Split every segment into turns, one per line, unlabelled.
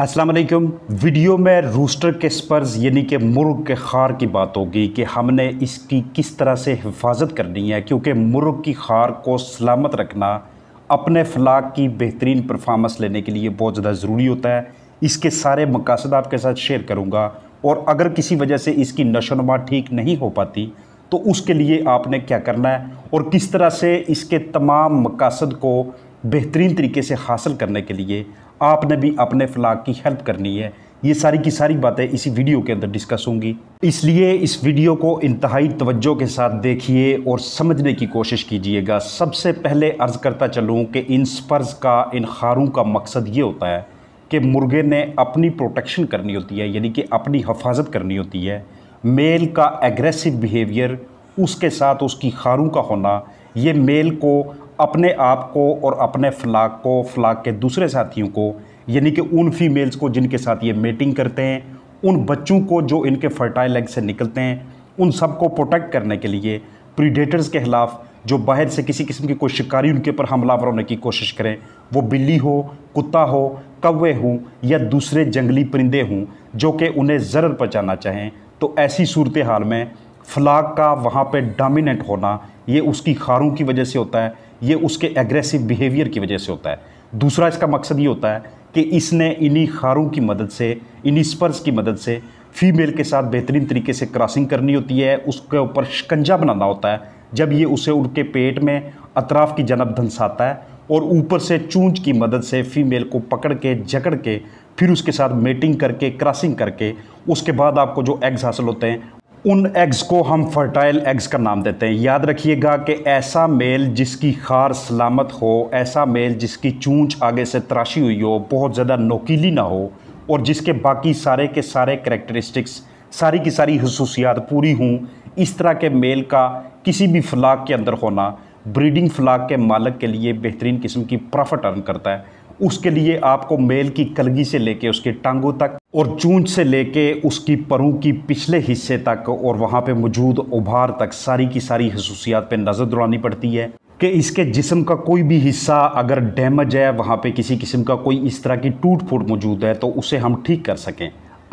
अस्सलाम वालेकुम वीडियो में रूस्टर के स्पर्स यानी कि मुर्ग के खार की बात होगी कि हमने इसकी किस तरह से हिफाजत करनी है क्योंकि मुर्ग की खार को सलामत रखना अपने फलाक की बेहतरीन परफार्मेंस लेने के लिए बहुत ज़्यादा ज़रूरी होता है इसके सारे मकासद आपके साथ शेयर करूँगा और अगर किसी वजह से इसकी नशोनुमा ठीक नहीं हो पाती तो उसके लिए आपने क्या करना है और किस तरह से इसके तमाम मकासद को बेहतरीन तरीके से हासिल करने के लिए आपने भी अपने फ्लाग की हेल्प करनी है ये सारी की सारी बातें इसी वीडियो के अंदर डिस्कस होंगी इसलिए इस वीडियो को इंतहाई तवज्जो के साथ देखिए और समझने की कोशिश कीजिएगा सबसे पहले अर्ज़ करता चलूँ कि इन स्पर्स का इन खारों का मकसद ये होता है कि मुर्गे ने अपनी प्रोटेक्शन करनी होती है यानी कि अपनी हफाजत करनी होती है मेल का एग्रेसिव बिहेवियर उसके साथ उसकी खारों का होना ये मेल को अपने आप को और अपने फ्लाक को फ्लाक के दूसरे साथियों को यानी कि उन फीमेल्स को जिनके साथ ये मेटिंग करते हैं उन बच्चों को जो इनके फर्टाइल एग से निकलते हैं उन सबको प्रोटेक्ट करने के लिए प्रीडेटर्स के ख़िलाफ़ जो बाहर से किसी किस्म की कोई शिकारी उनके ऊपर हमलावर होने की कोशिश करें वो बिल्ली हो कुत्ता हो कौवे हों या दूसरे जंगली परिंदे हों जो कि उन्हें ज़रूर पहचाना चाहें तो ऐसी सूरत हाल में फ्लाक का वहाँ पर डामिनेट होना ये उसकी खारों की वजह से होता है ये उसके एग्रेसिव बिहेवियर की वजह से होता है दूसरा इसका मकसद ये होता है कि इसने इन्हीं खारों की मदद से इन्हीं स्पर्स की मदद से फीमेल के साथ बेहतरीन तरीके से क्रॉसिंग करनी होती है उसके ऊपर शिकंजा बनाना होता है जब ये उसे उनके पेट में अतराफ़ की जनब धंसाता है और ऊपर से चूंज की मदद से फीमेल को पकड़ के जकड़ के फिर उसके साथ मेटिंग करके क्रॉसिंग करके उसके बाद आपको जो एग्स हासिल होते हैं उन एग्स को हम फर्टाइल एग्स का नाम देते हैं याद रखिएगा कि ऐसा मेल जिसकी खार सलामत हो ऐसा मेल जिसकी चूंच आगे से तराशी हुई हो बहुत ज़्यादा नोकीली ना हो और जिसके बाकी सारे के सारे करेक्टरिस्टिक्स सारी की सारी खसूसियात पूरी हों इस तरह के मेल का किसी भी फ्लाक के अंदर होना ब्रीडिंग फ्लाक के मालक के लिए बेहतरीन किस्म की प्रॉफिट अर्न करता है उसके लिए आपको मेल की कलगी से लेके उसके टांगों तक और चूंच से लेके उसकी परों की पिछले हिस्से तक और वहाँ पे मौजूद उभार तक सारी की सारी खसूसियात पे नज़र दौड़ानी पड़ती है कि इसके जिसम का कोई भी हिस्सा अगर डैमेज है वहाँ पे किसी किस्म का कोई इस तरह की टूट फूट मौजूद है तो उसे हम ठीक कर सकें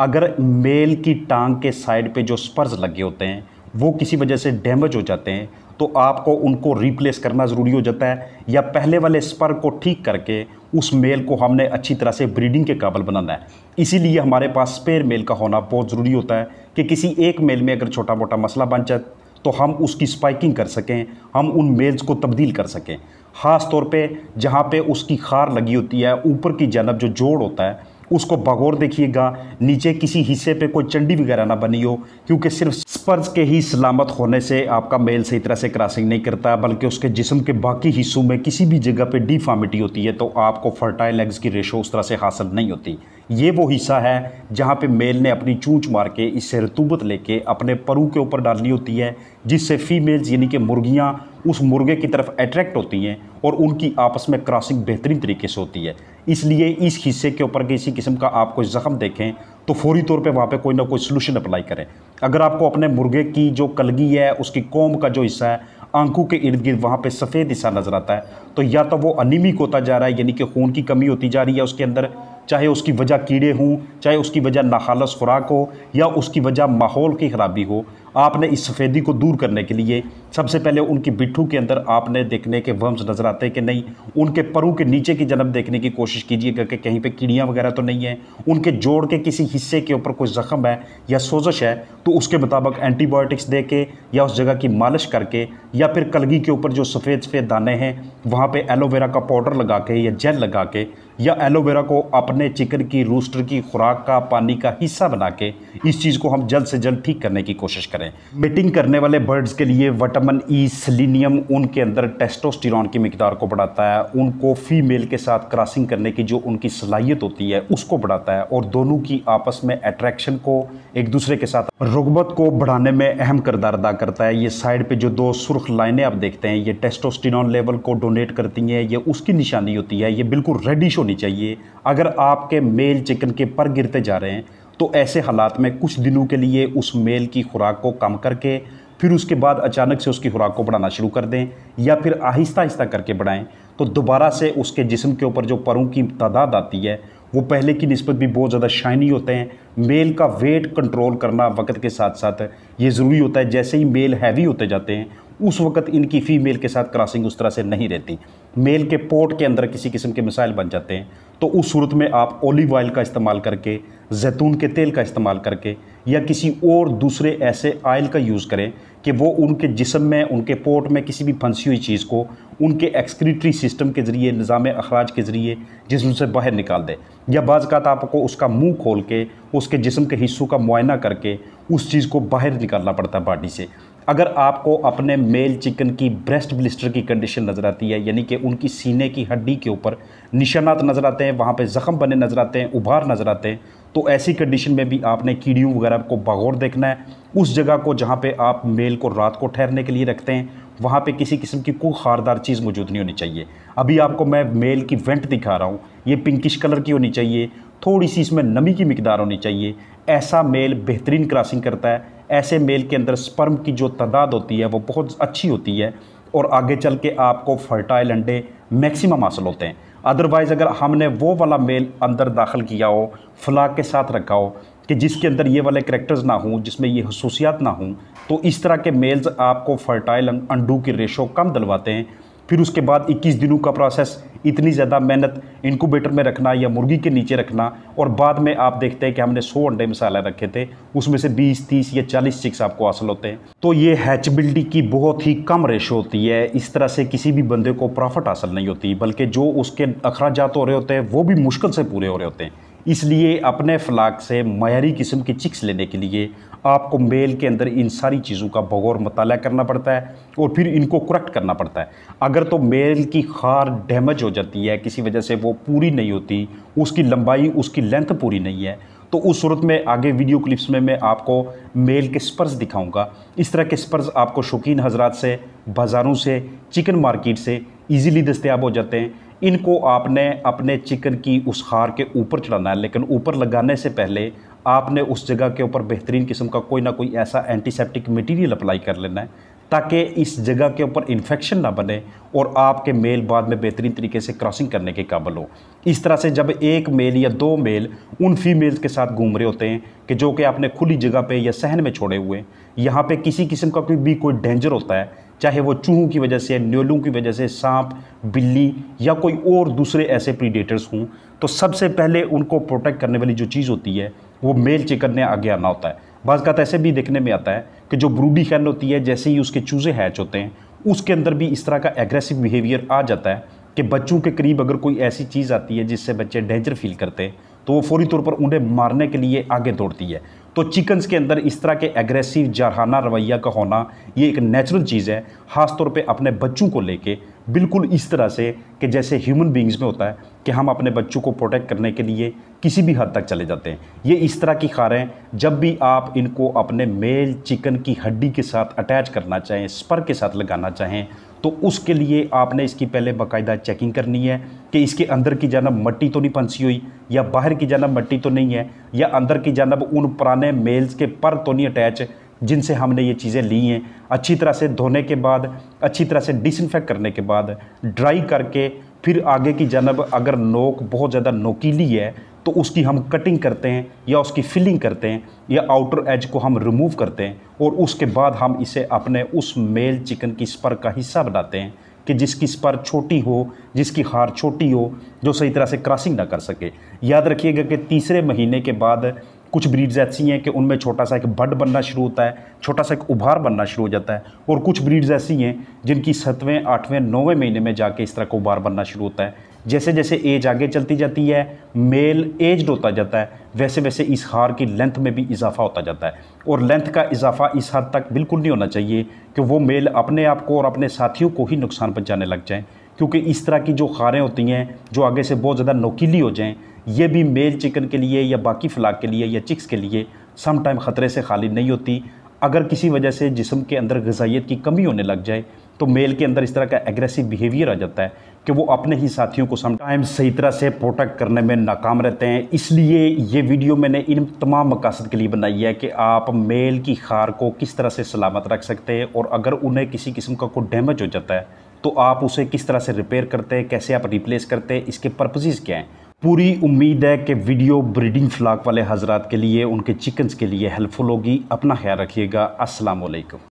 अगर मेल की टांग के साइड पर जो स्पर्ज लगे होते हैं वो किसी वजह से डैमेज हो जाते हैं तो आपको उनको रिप्लेस करना ज़रूरी हो जाता है या पहले वाले स्पर को ठीक करके उस मेल को हमने अच्छी तरह से ब्रीडिंग के काबल बनाना है इसीलिए हमारे पास स्पेयर मेल का होना बहुत ज़रूरी होता है कि किसी एक मेल में अगर छोटा मोटा मसला बन जाए तो हम उसकी स्पाइकिंग कर सकें हम उन मेल्स को तब्दील कर सकें ख़ास तौर पे जहाँ पे उसकी खार लगी होती है ऊपर की जानब जो जोड़ होता है उसको बगौर देखिएगा नीचे किसी हिस्से पे कोई चंडी वगैरह ना बनी हो क्योंकि सिर्फ स्पर्ज के ही सलामत होने से आपका मेल सही तरह से क्रॉसिंग नहीं करता बल्कि उसके जिसम के बाकी हिस्सों में किसी भी जगह पे डिफॉर्मिटी होती है तो आपको फर्टाइल एग्स की रेशो उस तरह से हासिल नहीं होती ये वो हिस्सा है जहाँ पे मेल ने अपनी चूँच मार के इससे रतूबत लेके अपने परू के ऊपर डालनी होती है जिससे फीमेल्स यानी कि मुर्गियाँ उस मुर्गे की तरफ अट्रैक्ट होती हैं और उनकी आपस में क्रॉसिंग बेहतरीन तरीके से होती है इसलिए इस हिस्से के ऊपर किसी किस्म का आप कोई ज़ख़म देखें तो फौरी तौर पे वहाँ पे कोई ना कोई सोलूशन अप्लाई करें अगर आपको अपने मुर्गे की जो कलगी है उसकी कोम का जो हिस्सा है आंखों के इर्द गिर्द वहाँ पर सफ़ेद हिस्सा नज़र आता है तो या तो वो अनिमिक होता जा रहा है यानी कि खून की कमी होती जा रही है उसके अंदर चाहे उसकी वजह कीड़े हों चाहे उसकी वजह नाखालस खुराक हो या उसकी वजह माहौल की ख़राबी हो आपने इस सफ़ेदी को दूर करने के लिए सबसे पहले उनकी बिट्ठू के अंदर आपने देखने के वर्म्स नज़र आते हैं कि नहीं उनके परू के नीचे की जन्म देखने की कोशिश कीजिए क्योंकि कहीं पे कीड़ियाँ वगैरह तो नहीं है उनके जोड़ के किसी हिस्से के ऊपर कोई ज़ख़म है या सोजश है तो उसके मुताबिक एंटीबायोटिक्स दे के या उस जगह की मालिश करके या फिर कलगी के ऊपर जो सफ़ेद सफ़ेद दाने हैं वहाँ पर एलोवेरा का पाउडर लगा के या जेल लगा के या एलोवेरा को अपने चिकन की रूस्टर की खुराक का पानी का हिस्सा बना के इस चीज़ को हम जल्द से जल्द ठीक करने की कोशिश करें मेटिंग करने वाले बर्ड्स के लिए वटामिन ई सिलीनियम उनके अंदर टेस्टोस्टिरॉन की मकदार को बढ़ाता है उनको फीमेल के साथ क्रॉसिंग करने की जो उनकी सलाहियत होती है उसको बढ़ाता है और दोनों की आपस में अट्रैक्शन को एक दूसरे के साथ रुगबत को बढ़ाने में अहम करदार अदा करता है ये साइड पर जो दो सुर्ख लाइनें आप देखते हैं ये टेस्टोस्टिरॉन लेवल को डोनेट करती हैं ये उसकी निशानी होती है ये बिल्कुल रेडिश होनी चाहिए अगर आपके मेल चिकन के पर गिरते जा रहे हैं तो ऐसे हालात में कुछ दिनों के लिए उस मेल की खुराक को कम करके फिर उसके बाद अचानक से उसकी खुराक को बढ़ाना शुरू कर दें या फिर आहिस्ता आहिस्ता करके बढ़ाएं तो दोबारा से उसके जिस्म के ऊपर जो परों की तादाद आती है वो पहले की नस्बत भी बहुत ज़्यादा शाइनी होते हैं मेल का वेट कंट्रोल करना वक्त के साथ साथ ये ज़रूरी होता है जैसे ही मेल हैवी होते जाते हैं उस वक्त इनकी फ़ीमेल के साथ क्रॉसिंग उस तरह से नहीं रहती मेल के पोर्ट के अंदर किसी किस्म के मिसाइल बन जाते हैं तो उस सूरत में आप ओलिव ऑयल का इस्तेमाल करके जैतून के तेल का इस्तेमाल करके या किसी और दूसरे ऐसे आयल का यूज़ करें कि वो उनके जिसम में उनके पोर्ट में किसी भी फंसी हुई चीज़ को उनके एक्सक्रीटरी सिस्टम के ज़रिए निज़ाम अखराज के ज़रिए जिसम से बाहर निकाल दे या बाज़ात आपको उसका मुंह खोल के उसके जिसम के हिस्सों का मुआयना करके उस चीज़ को बाहर निकालना पड़ता है बॉडी से अगर आपको अपने मेल चिकन की ब्रेस्ट ब्लिस्टर की कंडीशन नज़र आती है यानी कि उनकी सीने की हड्डी के ऊपर निशानात नज़र आते हैं वहाँ पे ज़ख़म बने नज़र आते हैं उभार नज़र आते हैं तो ऐसी कंडीशन में भी आपने कीड़ियों वगैरह को बागौर देखना है उस जगह को जहाँ पे आप मेल को रात को ठहरने के लिए रखते हैं वहाँ पे किसी किस्म की कोई खारदार चीज़ मौजूद नहीं होनी चाहिए अभी आपको मैं मेल की वेंट दिखा रहा हूँ ये पिंकिश कलर की होनी चाहिए थोड़ी सी इसमें नमी की मकदार होनी चाहिए ऐसा मेल बेहतरीन क्रॉसिंग करता है ऐसे मेल के अंदर स्पर्म की जो तादाद होती है वो बहुत अच्छी होती है और आगे चल के आपको फर्टाइल अंडे मैक्सिमम हासिल होते हैं अदरवाइज़ अगर हमने वो वाला मेल अंदर दाखिल किया हो फ्लाक के साथ रखा हो कि जिसके अंदर ये वाले करेक्टर्स ना हों जिसमें ये खसूसियात ना हों तो इस तरह के मेल्स आपको फर्टाइल अंडू की रेशो कम दिलवाते हैं फिर उसके बाद 21 दिनों का प्रोसेस इतनी ज़्यादा मेहनत इनक्यूबेटर में रखना या मुर्गी के नीचे रखना और बाद में आप देखते हैं कि हमने 100 अंडे मसाले रखे थे उसमें से 20, 30 या 40 चिक्स आपको हासिल होते हैं तो ये हैचबिलिटी की बहुत ही कम रेशो होती है इस तरह से किसी भी बंदे को प्रॉफिट हासिल नहीं होती बल्कि जो उसके अखराजात हो रहे होते हैं वो भी मुश्किल से पूरे हो रहे होते हैं इसलिए अपने फ्लाक से मयारी किस्म के चिक्स लेने के लिए आपको मेल के अंदर इन सारी चीज़ों का बगौर मताल करना पड़ता है और फिर इनको करेक्ट करना पड़ता है अगर तो मेल की खार डैमेज हो जाती है किसी वजह से वो पूरी नहीं होती उसकी लंबाई उसकी लेंथ पूरी नहीं है तो उस सूरत में आगे वीडियो क्लिप्स में मैं आपको मेल के स्पर्स दिखाऊंगा इस तरह के स्पर्स आपको शौकीन हजरात से बाज़ारों से चिकन मार्केट से ईज़िली दस्तियाब हो जाते हैं इनको आपने अपने चिकन की उस हार के ऊपर चढ़ाना है लेकिन ऊपर लगाने से पहले आपने उस जगह के ऊपर बेहतरीन किस्म का कोई ना कोई ऐसा एंटीसेप्टिक मटेरियल अप्लाई कर लेना है ताकि इस जगह के ऊपर इन्फेक्शन ना बने और आपके मेल बाद में बेहतरीन तरीके से क्रॉसिंग करने के काबिल हो इस तरह से जब एक मेल या दो मेल उन फीमेल्स के साथ घूम रहे होते हैं कि जो कि आपने खुली जगह पे या सहन में छोड़े हुए यहाँ पे किसी किस्म का कोई भी कोई डेंजर होता है चाहे वो चूहों की वजह से न्योलों की वजह से सांप बिल्ली या कोई और दूसरे ऐसे प्रीडेटर्स हों तो सबसे पहले उनको प्रोटेक्ट करने वाली जो चीज़ होती है वो मेल चिकन ने आगे आना होता है बाज़ का ऐसे भी देखने में आता है कि जो ब्रूडी हैन होती है जैसे ही उसके चूज़े हैच होते हैं उसके अंदर भी इस तरह का एग्रेसिव बिहेवियर आ जाता है कि बच्चों के करीब अगर कोई ऐसी चीज़ आती है जिससे बच्चे डेंजर फील करते हैं तो वो फौरी तौर पर उन्हें मारने के लिए आगे दौड़ती है तो चिकन्स के अंदर इस तरह के एग्रेसिव जारहाना रवैया का होना ये एक नेचुरल चीज़ है ख़ासतौर पे अपने बच्चों को लेके बिल्कुल इस तरह से कि जैसे ह्यूमन बींग्स में होता है कि हम अपने बच्चों को प्रोटेक्ट करने के लिए किसी भी हद तक चले जाते हैं ये इस तरह की खारें जब भी आप इनको अपने मेल चिकन की हड्डी के साथ अटैच करना चाहें स्पर के साथ लगाना चाहें तो उसके लिए आपने इसकी पहले बाकायदा चेकिंग करनी है कि इसके अंदर की जानब मट्टी तो नहीं पंसी हुई या बाहर की जानब मट्टी तो नहीं है या अंदर की जानब उन पुराने मेल्स के पर तो नहीं अटैच जिनसे हमने ये चीज़ें ली हैं अच्छी तरह से धोने के बाद अच्छी तरह से डिसइनफेक्ट करने के बाद ड्राई करके फिर आगे की जानब अगर नोक बहुत ज़्यादा नोकीली है तो उसकी हम कटिंग करते हैं या उसकी फिलिंग करते हैं या आउटर एज को हम रिमूव करते हैं और उसके बाद हम इसे अपने उस मेल चिकन की स्पर का हिस्सा बनाते हैं कि जिसकी स्पर छोटी हो जिसकी हार छोटी हो जो सही तरह से क्रॉसिंग ना कर सके याद रखिएगा कि तीसरे महीने के बाद कुछ ब्रीड्स ऐसी हैं कि उनमें छोटा सा एक बड बनना शुरू होता है छोटा सा एक उभार बनना शुरू हो जाता है और कुछ ब्रीड्स ऐसी हैं जिनकी सतवें आठवें नौवें महीने में जाके इस तरह का उभार बनना शुरू होता है जैसे जैसे एज आगे चलती जाती है मेल एज्ड होता जाता है वैसे वैसे इस हार की लेंथ में भी इजाफा होता जाता है और लेंथ का इजाफा इस हद तक बिल्कुल नहीं होना चाहिए कि वो मेल अपने आप को और अपने साथियों को ही नुकसान पहुँचाने लग जाएँ क्योंकि इस तरह की जो खारें होती हैं जो आगे से बहुत ज़्यादा नोकीली हो जाएँ ये भी मेल चिकन के लिए या बाकी फ्लाक के लिए या चिक्स के लिए सम टाइम ख़तरे से खाली नहीं होती अगर किसी वजह से जिसम के अंदर गजाइत की कमी होने लग जाए तो मेल के अंदर इस तरह का एग्रेसिव बिहेवियर आ जाता है कि वो अपने ही साथियों को समटाइम सही तरह से प्रोटेक्ट करने में नाकाम रहते हैं इसलिए ये वीडियो मैंने इन तमाम मकासद के लिए बनाई है कि आप मेल की खार को किस तरह से सलामत रख सकते हैं और अगर उन्हें किसी किस्म का कोई डैमेज हो जाता है तो आप उसे किस तरह से रिपेयर करते हैं कैसे आप रिप्लेस करते हैं इसके पर्पजेज़ क्या हैं पूरी उम्मीद है कि वीडियो ब्रीडिंग फ्लाक वाले हजरात के लिए उनके चिकन्स के लिए हेल्पफुल होगी अपना ख्याल रखिएगा असलकम